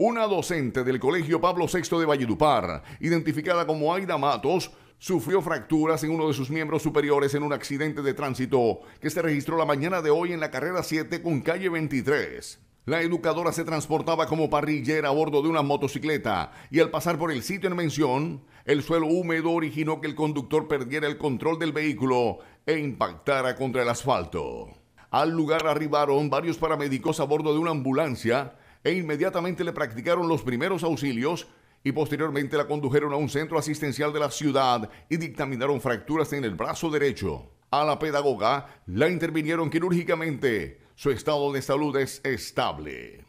Una docente del Colegio Pablo VI de Valledupar, identificada como Aida Matos, sufrió fracturas en uno de sus miembros superiores en un accidente de tránsito que se registró la mañana de hoy en la carrera 7 con calle 23. La educadora se transportaba como parrillera a bordo de una motocicleta y al pasar por el sitio en mención, el suelo húmedo originó que el conductor perdiera el control del vehículo e impactara contra el asfalto. Al lugar arribaron varios paramédicos a bordo de una ambulancia e inmediatamente le practicaron los primeros auxilios y posteriormente la condujeron a un centro asistencial de la ciudad y dictaminaron fracturas en el brazo derecho. A la pedagoga la intervinieron quirúrgicamente. Su estado de salud es estable.